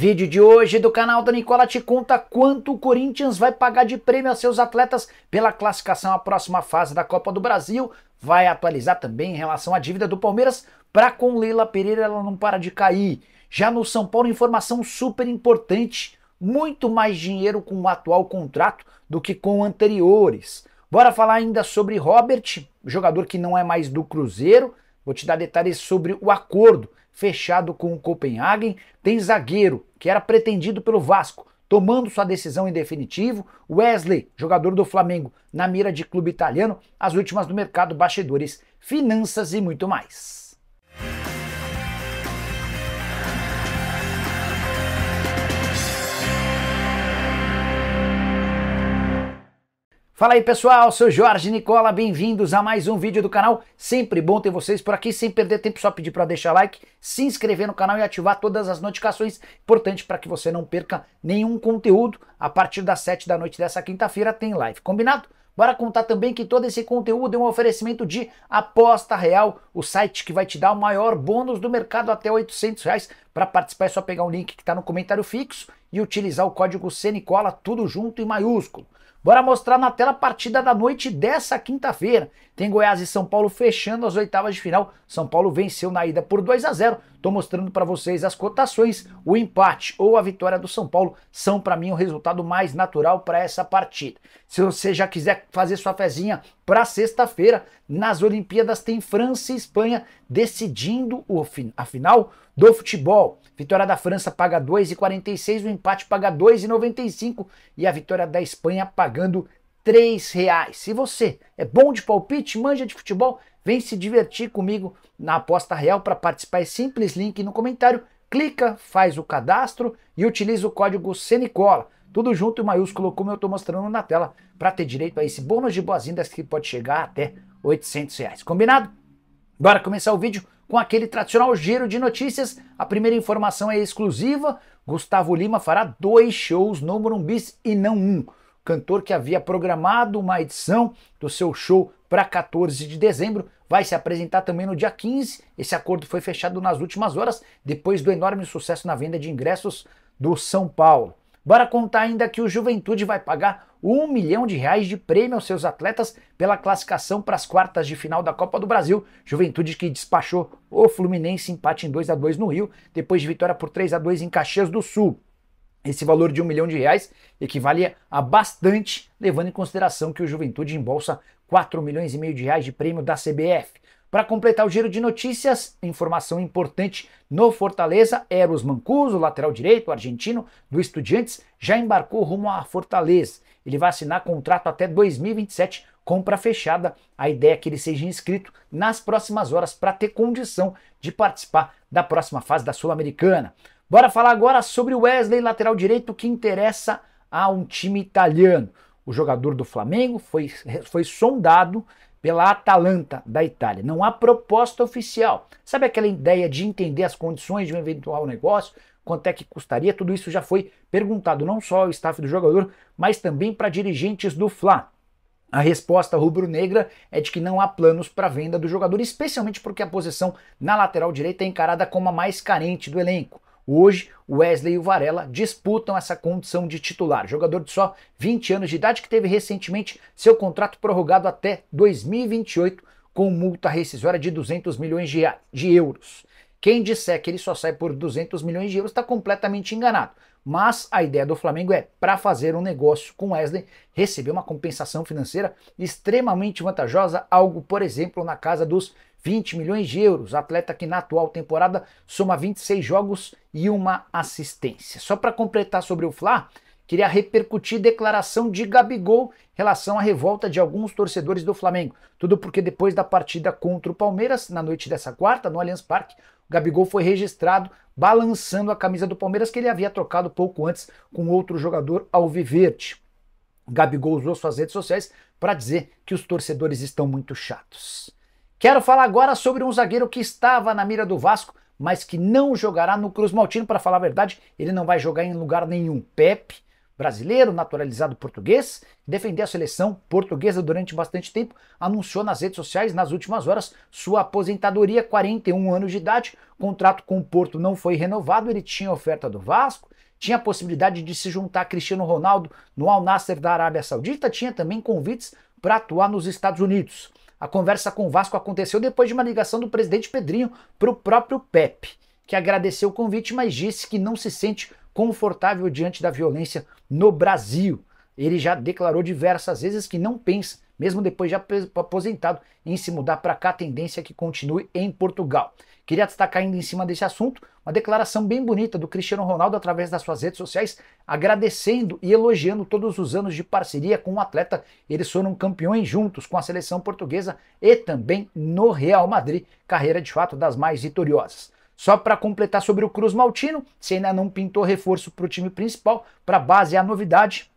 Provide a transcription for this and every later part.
Vídeo de hoje do canal da Nicola te conta quanto o Corinthians vai pagar de prêmio a seus atletas pela classificação à próxima fase da Copa do Brasil. Vai atualizar também em relação à dívida do Palmeiras para com Leila Pereira, ela não para de cair. Já no São Paulo, informação super importante: muito mais dinheiro com o atual contrato do que com anteriores. Bora falar ainda sobre Robert, jogador que não é mais do Cruzeiro. Vou te dar detalhes sobre o acordo fechado com o Copenhagen. Tem zagueiro, que era pretendido pelo Vasco, tomando sua decisão em definitivo. Wesley, jogador do Flamengo, na mira de clube italiano, as últimas do mercado, bastidores, finanças e muito mais. Fala aí pessoal, sou Jorge Nicola, bem-vindos a mais um vídeo do canal. Sempre bom ter vocês por aqui, sem perder tempo, só pedir para deixar like, se inscrever no canal e ativar todas as notificações. Importante para que você não perca nenhum conteúdo. A partir das 7 da noite dessa quinta-feira tem live, combinado? Bora contar também que todo esse conteúdo é um oferecimento de Aposta Real, o site que vai te dar o maior bônus do mercado até 800 reais. Para participar é só pegar o link que está no comentário fixo e utilizar o código CNICOLA, tudo junto e maiúsculo. Bora mostrar na tela a partida da noite dessa quinta-feira. Tem Goiás e São Paulo fechando as oitavas de final. São Paulo venceu na ida por 2 a 0. Tô mostrando para vocês as cotações. O empate ou a vitória do São Paulo são para mim o resultado mais natural para essa partida. Se você já quiser fazer sua fezinha para sexta-feira, nas Olimpíadas tem França e Espanha decidindo a final do futebol. Vitória da França paga 2,46, o empate paga 2,95 e a vitória da Espanha pagando 3 reais. Se você é bom de palpite, manja de futebol, vem se divertir comigo na aposta real. Para participar é simples, link no comentário. Clica, faz o cadastro e utiliza o código CENICOLA. Tudo junto e maiúsculo, como eu estou mostrando na tela, para ter direito a esse bônus de boas-vindas que pode chegar até 800 reais. Combinado? Bora começar o vídeo com aquele tradicional giro de notícias. A primeira informação é exclusiva: Gustavo Lima fará dois shows no Morumbis e não um. Cantor que havia programado uma edição do seu show para 14 de dezembro, vai se apresentar também no dia 15. Esse acordo foi fechado nas últimas horas, depois do enorme sucesso na venda de ingressos do São Paulo. Bora contar ainda que o Juventude vai pagar um milhão de reais de prêmio aos seus atletas pela classificação para as quartas de final da Copa do Brasil. Juventude que despachou o Fluminense empate em 2 a 2 no Rio, depois de vitória por 3 a 2 em Caxias do Sul. Esse valor de um milhão de reais equivale a bastante, levando em consideração que o Juventude embolsa 4 milhões e meio de reais de prêmio da CBF. Para completar o giro de notícias, informação importante no Fortaleza, Eros Mancuso, lateral direito argentino do Estudiantes, já embarcou rumo à Fortaleza. Ele vai assinar contrato até 2027, compra fechada. A ideia é que ele seja inscrito nas próximas horas para ter condição de participar da próxima fase da Sul-Americana. Bora falar agora sobre o Wesley, lateral direito, que interessa a um time italiano. O jogador do Flamengo foi, foi sondado pela Atalanta da Itália. Não há proposta oficial. Sabe aquela ideia de entender as condições de um eventual negócio? quanto é que custaria, tudo isso já foi perguntado não só ao staff do jogador, mas também para dirigentes do Fla. A resposta rubro-negra é de que não há planos para venda do jogador, especialmente porque a posição na lateral direita é encarada como a mais carente do elenco. Hoje, Wesley e o Varela disputam essa condição de titular. Jogador de só 20 anos de idade que teve recentemente seu contrato prorrogado até 2028 com multa rescisória de 200 milhões de, de euros. Quem disser que ele só sai por 200 milhões de euros está completamente enganado. Mas a ideia do Flamengo é, para fazer um negócio com Wesley, receber uma compensação financeira extremamente vantajosa, algo, por exemplo, na casa dos 20 milhões de euros. Atleta que na atual temporada soma 26 jogos e uma assistência. Só para completar sobre o Fla, queria repercutir declaração de Gabigol em relação à revolta de alguns torcedores do Flamengo. Tudo porque depois da partida contra o Palmeiras, na noite dessa quarta, no Allianz Parque, Gabigol foi registrado balançando a camisa do Palmeiras que ele havia trocado pouco antes com outro jogador alviverde. Gabigol usou suas redes sociais para dizer que os torcedores estão muito chatos. Quero falar agora sobre um zagueiro que estava na mira do Vasco, mas que não jogará no Cruz Maltino, para falar a verdade, ele não vai jogar em lugar nenhum. Pepe brasileiro, naturalizado português, defendeu a seleção portuguesa durante bastante tempo, anunciou nas redes sociais nas últimas horas sua aposentadoria, 41 anos de idade, contrato com o Porto não foi renovado, ele tinha oferta do Vasco, tinha a possibilidade de se juntar a Cristiano Ronaldo no Al Nasser da Arábia Saudita, tinha também convites para atuar nos Estados Unidos. A conversa com o Vasco aconteceu depois de uma ligação do presidente Pedrinho para o próprio Pepe, que agradeceu o convite, mas disse que não se sente confortável diante da violência no Brasil. Ele já declarou diversas vezes que não pensa, mesmo depois de aposentado, em se mudar para cá, tendência é que continue em Portugal. Queria destacar ainda em cima desse assunto uma declaração bem bonita do Cristiano Ronaldo através das suas redes sociais, agradecendo e elogiando todos os anos de parceria com o atleta. Eles foram campeões juntos com a seleção portuguesa e também no Real Madrid, carreira de fato das mais vitoriosas. Só para completar sobre o Cruz Maltino, se ainda não pintou reforço para o time principal, para base é a novidade.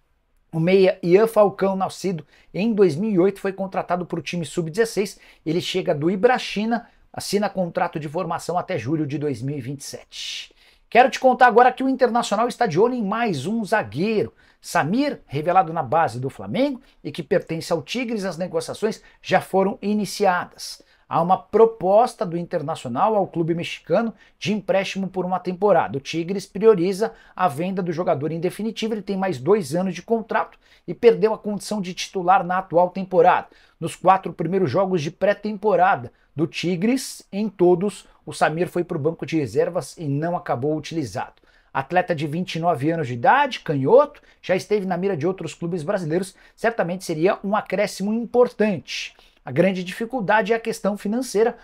O meia Ian Falcão, nascido em 2008, foi contratado para o time sub-16. Ele chega do Ibrachina, assina contrato de formação até julho de 2027. Quero te contar agora que o Internacional está de olho em mais um zagueiro. Samir, revelado na base do Flamengo e que pertence ao Tigres, as negociações já foram iniciadas há uma proposta do Internacional ao clube mexicano de empréstimo por uma temporada. O Tigres prioriza a venda do jogador em definitivo, ele tem mais dois anos de contrato e perdeu a condição de titular na atual temporada. Nos quatro primeiros jogos de pré-temporada do Tigres, em todos, o Samir foi para o banco de reservas e não acabou utilizado atleta de 29 anos de idade, canhoto, já esteve na mira de outros clubes brasileiros, certamente seria um acréscimo importante. A grande dificuldade é a questão financeira.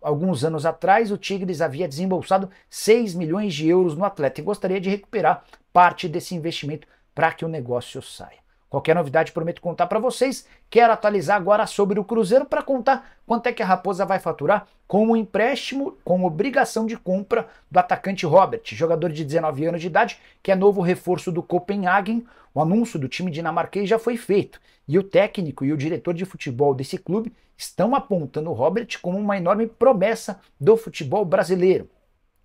Alguns anos atrás, o Tigres havia desembolsado 6 milhões de euros no atleta e gostaria de recuperar parte desse investimento para que o negócio saia. Qualquer novidade prometo contar para vocês. Quero atualizar agora sobre o Cruzeiro para contar quanto é que a Raposa vai faturar com o um empréstimo com obrigação de compra do atacante Robert, jogador de 19 anos de idade, que é novo reforço do Copenhagen. O anúncio do time dinamarquês já foi feito e o técnico e o diretor de futebol desse clube estão apontando o Robert como uma enorme promessa do futebol brasileiro.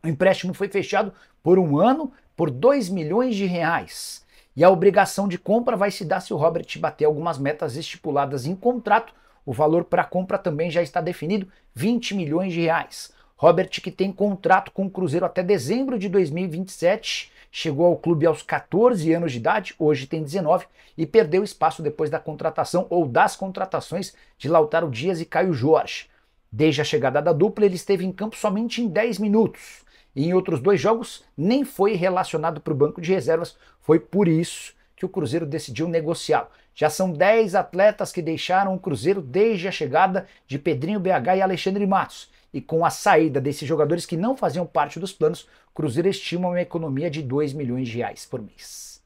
O empréstimo foi fechado por um ano por 2 milhões de reais. E a obrigação de compra vai se dar se o Robert bater algumas metas estipuladas em contrato. O valor para compra também já está definido, 20 milhões de reais. Robert, que tem contrato com o Cruzeiro até dezembro de 2027, chegou ao clube aos 14 anos de idade, hoje tem 19, e perdeu espaço depois da contratação ou das contratações de Lautaro Dias e Caio Jorge. Desde a chegada da dupla, ele esteve em campo somente em 10 minutos. E em outros dois jogos nem foi relacionado para o banco de reservas. Foi por isso que o Cruzeiro decidiu negociá-lo. Já são 10 atletas que deixaram o Cruzeiro desde a chegada de Pedrinho BH e Alexandre Matos. E com a saída desses jogadores que não faziam parte dos planos, o Cruzeiro estima uma economia de 2 milhões de reais por mês.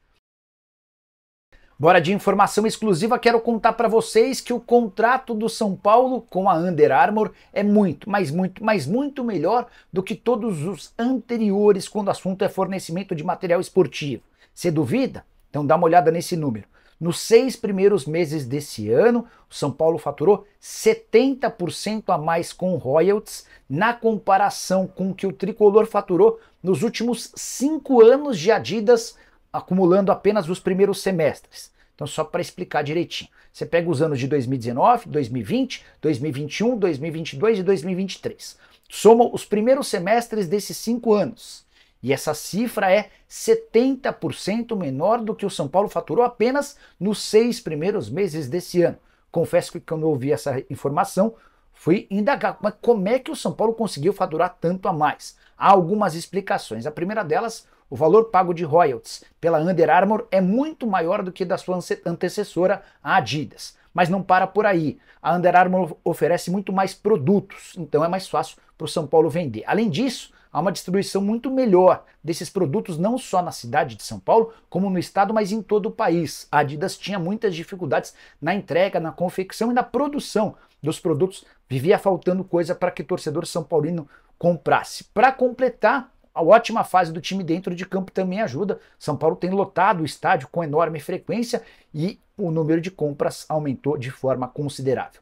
Bora de informação exclusiva, quero contar para vocês que o contrato do São Paulo com a Under Armour é muito, mas muito, mas muito melhor do que todos os anteriores quando o assunto é fornecimento de material esportivo. Você duvida? Então dá uma olhada nesse número. Nos seis primeiros meses desse ano, o São Paulo faturou 70% a mais com royalties, na comparação com o que o tricolor faturou nos últimos cinco anos de Adidas, acumulando apenas os primeiros semestres. Então, só para explicar direitinho. Você pega os anos de 2019, 2020, 2021, 2022 e 2023. Soma os primeiros semestres desses cinco anos. E essa cifra é 70% menor do que o São Paulo faturou apenas nos seis primeiros meses desse ano. Confesso que quando eu ouvi essa informação, fui indagar, mas como é que o São Paulo conseguiu faturar tanto a mais? Há algumas explicações. A primeira delas o valor pago de royalties pela Under Armour é muito maior do que da sua antecessora, a Adidas. Mas não para por aí. A Under Armour oferece muito mais produtos, então é mais fácil para o São Paulo vender. Além disso, há uma distribuição muito melhor desses produtos, não só na cidade de São Paulo, como no estado, mas em todo o país. A Adidas tinha muitas dificuldades na entrega, na confecção e na produção dos produtos, vivia faltando coisa para que o torcedor são paulino comprasse. Para completar, a ótima fase do time dentro de campo também ajuda. São Paulo tem lotado o estádio com enorme frequência e o número de compras aumentou de forma considerável.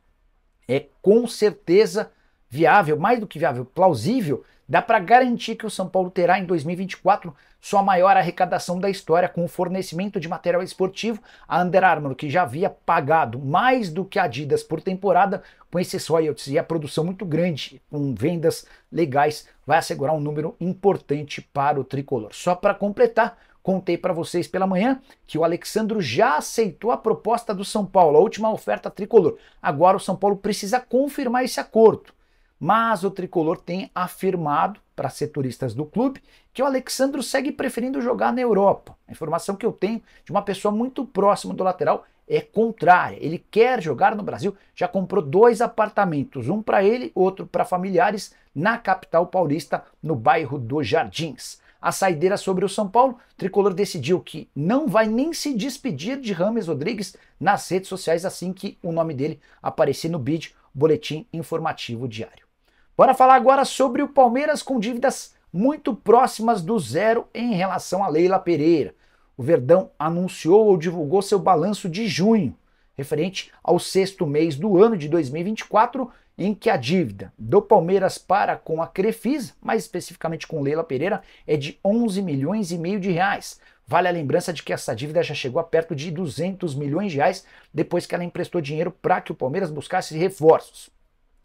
É com certeza viável, mais do que viável, plausível Dá para garantir que o São Paulo terá em 2024 sua maior arrecadação da história com o fornecimento de material esportivo a Under Armour, que já havia pagado mais do que a Adidas por temporada com esses royalties e a produção muito grande com vendas legais vai assegurar um número importante para o tricolor. Só para completar, contei para vocês pela manhã que o Alexandro já aceitou a proposta do São Paulo, a última oferta tricolor. Agora o São Paulo precisa confirmar esse acordo mas o tricolor tem afirmado para setoristas do clube que o Alexandro segue preferindo jogar na Europa. A informação que eu tenho de uma pessoa muito próxima do lateral é contrária. Ele quer jogar no Brasil, já comprou dois apartamentos, um para ele, outro para familiares, na capital paulista, no bairro dos Jardins. A saideira sobre o São Paulo, o Tricolor decidiu que não vai nem se despedir de Rames Rodrigues nas redes sociais assim que o nome dele aparecer no bid boletim informativo diário. Bora falar agora sobre o Palmeiras com dívidas muito próximas do zero em relação a Leila Pereira. O Verdão anunciou ou divulgou seu balanço de junho, referente ao sexto mês do ano de 2024, em que a dívida do Palmeiras para com a Crefisa, mais especificamente com Leila Pereira, é de 11 milhões e meio de reais. Vale a lembrança de que essa dívida já chegou a perto de 200 milhões de reais depois que ela emprestou dinheiro para que o Palmeiras buscasse reforços.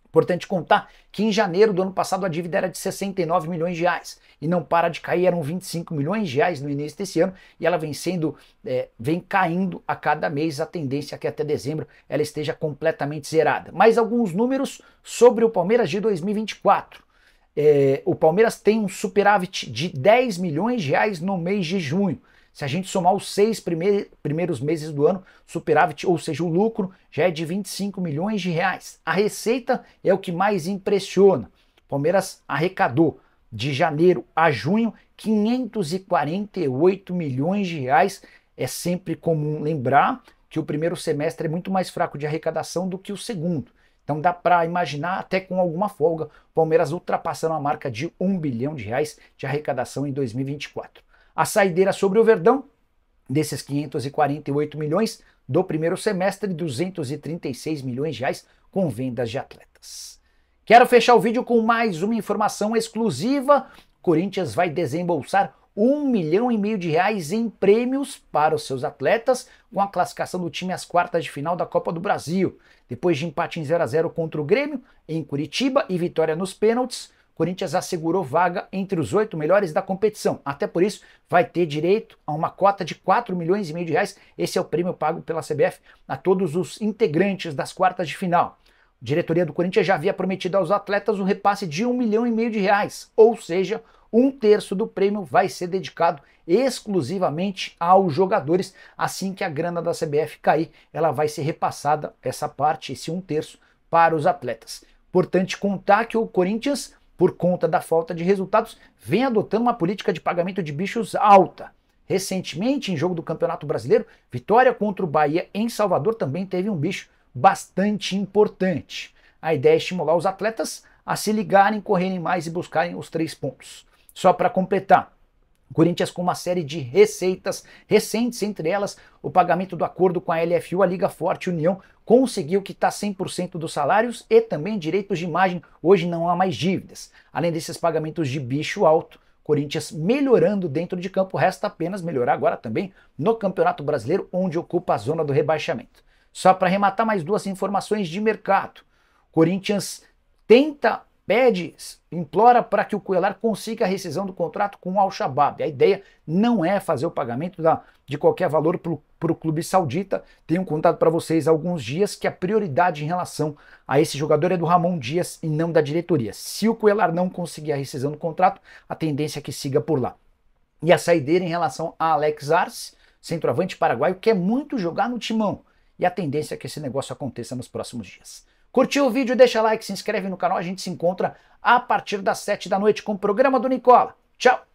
Importante contar que em janeiro do ano passado a dívida era de 69 milhões de reais e não para de cair, eram 25 milhões de reais no início desse ano e ela vem sendo, é, vem caindo a cada mês. A tendência é que até dezembro ela esteja completamente zerada. Mais alguns números sobre o Palmeiras de 2024. É, o Palmeiras tem um superávit de 10 milhões de reais no mês de junho. Se a gente somar os seis primeiros meses do ano, superávit, ou seja, o lucro, já é de 25 milhões de reais. A receita é o que mais impressiona. Palmeiras arrecadou de janeiro a junho 548 milhões de reais. É sempre comum lembrar que o primeiro semestre é muito mais fraco de arrecadação do que o segundo. Então dá para imaginar até com alguma folga Palmeiras ultrapassando a marca de 1 bilhão de reais de arrecadação em 2024. A saideira sobre o Verdão, desses 548 milhões do primeiro semestre, 236 milhões de reais com vendas de atletas. Quero fechar o vídeo com mais uma informação exclusiva. Corinthians vai desembolsar um milhão e meio de reais em prêmios para os seus atletas com a classificação do time às quartas de final da Copa do Brasil. Depois de empate em 0 a 0 contra o Grêmio em Curitiba e vitória nos pênaltis, Corinthians assegurou vaga entre os oito melhores da competição. Até por isso, vai ter direito a uma cota de 4 milhões e meio de reais. Esse é o prêmio pago pela CBF a todos os integrantes das quartas de final. A diretoria do Corinthians já havia prometido aos atletas um repasse de um milhão e meio de reais, ou seja, um terço do prêmio vai ser dedicado exclusivamente aos jogadores. Assim que a grana da CBF cair, ela vai ser repassada, essa parte, esse um terço, para os atletas. Importante contar que o Corinthians por conta da falta de resultados, vem adotando uma política de pagamento de bichos alta. Recentemente, em jogo do Campeonato Brasileiro, vitória contra o Bahia em Salvador também teve um bicho bastante importante. A ideia é estimular os atletas a se ligarem, correrem mais e buscarem os três pontos. Só para completar, Corinthians com uma série de receitas recentes, entre elas o pagamento do acordo com a LFU, a Liga Forte União, conseguiu quitar tá 100% dos salários e também direitos de imagem. Hoje não há mais dívidas. Além desses pagamentos de bicho alto, Corinthians melhorando dentro de campo, resta apenas melhorar agora também no Campeonato Brasileiro, onde ocupa a zona do rebaixamento. Só para arrematar mais duas informações de mercado. Corinthians tenta pede, implora para que o Cuelar consiga a rescisão do contrato com o Al-Shabaab. A ideia não é fazer o pagamento da, de qualquer valor para o clube saudita. Tenho contado para vocês há alguns dias que a prioridade em relação a esse jogador é do Ramon Dias e não da diretoria. Se o Cuelar não conseguir a rescisão do contrato, a tendência é que siga por lá. E a saideira em relação a Alex Arce, centroavante paraguaio, quer é muito jogar no timão. E a tendência é que esse negócio aconteça nos próximos dias. Curtiu o vídeo? Deixa like, se inscreve no canal. A gente se encontra a partir das 7 da noite com o programa do Nicola. Tchau!